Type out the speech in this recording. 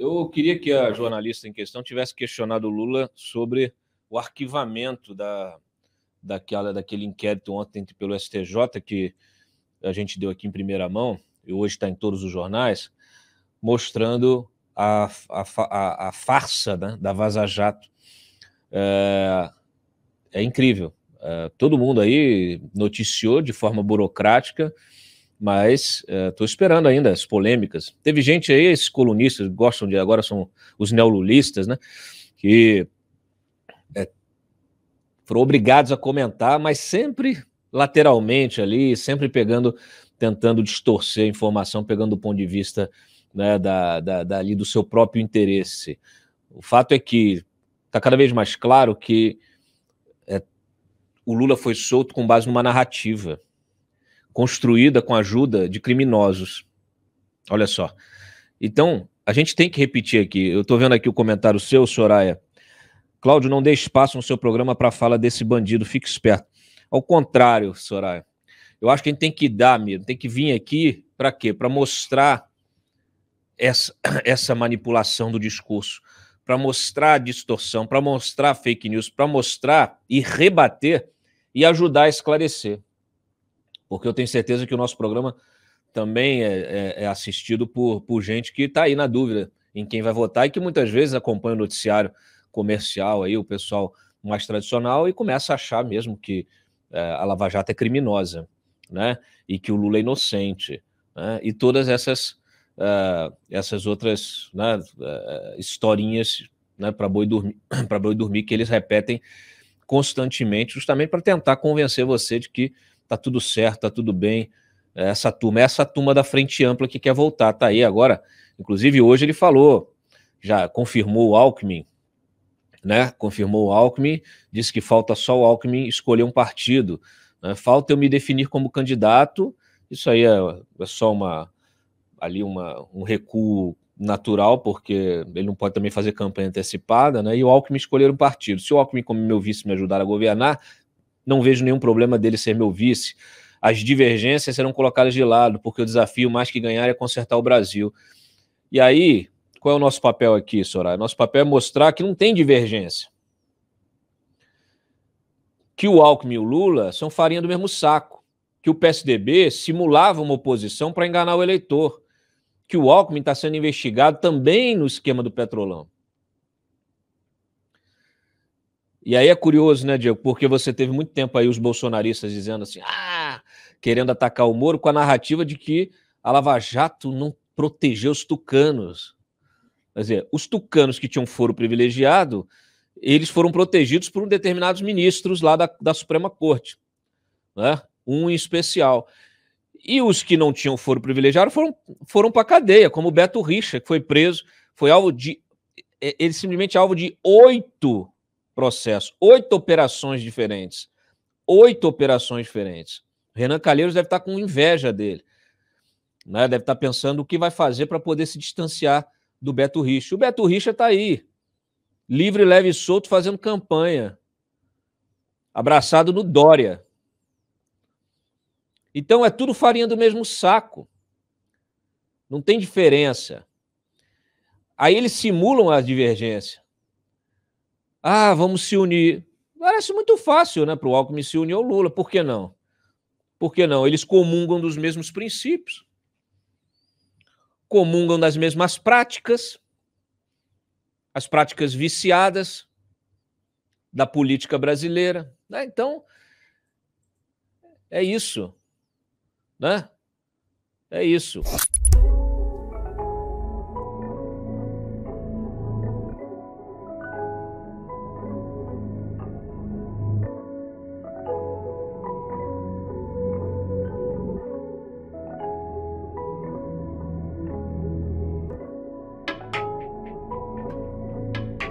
Eu queria que a jornalista em questão tivesse questionado o Lula sobre o arquivamento da, daquela, daquele inquérito ontem pelo STJ, que a gente deu aqui em primeira mão, e hoje está em todos os jornais, mostrando a, a, a, a farsa né, da Vaza Jato. É, é incrível. É, todo mundo aí noticiou de forma burocrática mas estou é, uh, esperando ainda as polêmicas. Teve gente aí, esses colunistas gostam de agora, são os neolulistas, né? Que é, foram obrigados a comentar, mas sempre lateralmente ali, sempre pegando, tentando distorcer a informação, pegando o ponto de vista né, da, da, da ali do seu próprio interesse. O fato é que está cada vez mais claro que é, o Lula foi solto com base numa narrativa construída com a ajuda de criminosos. Olha só. Então, a gente tem que repetir aqui. Eu estou vendo aqui o comentário seu, Soraya. Cláudio, não dê espaço no seu programa para fala desse bandido, fique esperto. Ao contrário, Soraya. Eu acho que a gente tem que dar mesmo, tem que vir aqui para quê? Para mostrar essa, essa manipulação do discurso, para mostrar a distorção, para mostrar fake news, para mostrar e rebater e ajudar a esclarecer porque eu tenho certeza que o nosso programa também é, é, é assistido por, por gente que está aí na dúvida em quem vai votar e que muitas vezes acompanha o noticiário comercial aí, o pessoal mais tradicional, e começa a achar mesmo que é, a Lava Jato é criminosa, né? E que o Lula é inocente, né? E todas essas, uh, essas outras né, uh, historinhas né, para boi, dormir, boi dormir que eles repetem constantemente, justamente para tentar convencer você de que tá tudo certo, tá tudo bem. Né, essa turma é essa turma da frente ampla que quer voltar, tá aí agora. Inclusive hoje ele falou, já confirmou o Alckmin, né? Confirmou o Alckmin, disse que falta só o Alckmin escolher um partido. Né? Falta eu me definir como candidato. Isso aí é, é só uma ali uma, um recuo natural, porque ele não pode também fazer campanha antecipada, né? E o Alckmin escolher um partido. Se o Alckmin, como meu vice, me ajudar a governar, não vejo nenhum problema dele ser meu vice. As divergências serão colocadas de lado, porque o desafio mais que ganhar é consertar o Brasil. E aí, qual é o nosso papel aqui, Soraya? Nosso papel é mostrar que não tem divergência. Que o Alckmin e o Lula são farinha do mesmo saco. Que o PSDB simulava uma oposição para enganar o eleitor. Que o Alckmin está sendo investigado também no esquema do Petrolão e aí é curioso, né, Diego? Porque você teve muito tempo aí os bolsonaristas dizendo assim, ah, querendo atacar o Moro com a narrativa de que a Lava Jato não protegeu os tucanos. Quer dizer, os tucanos que tinham foro privilegiado, eles foram protegidos por um determinados ministros lá da, da Suprema Corte, né? um em especial. E os que não tinham foro privilegiado foram, foram para a cadeia, como o Beto Richa, que foi preso, foi alvo de. É, ele simplesmente alvo de oito processo. Oito operações diferentes. Oito operações diferentes. Renan Calheiros deve estar com inveja dele. Né? Deve estar pensando o que vai fazer para poder se distanciar do Beto Richa. O Beto Richa está aí, livre, leve e solto, fazendo campanha. Abraçado no Dória. Então é tudo farinha do mesmo saco. Não tem diferença. Aí eles simulam a divergência. Ah, vamos se unir. Parece muito fácil, né, para o Alckmin se unir ao Lula. Por que não? Por que não? Eles comungam dos mesmos princípios, comungam das mesmas práticas, as práticas viciadas da política brasileira. Né? Então, é isso. Né? É isso.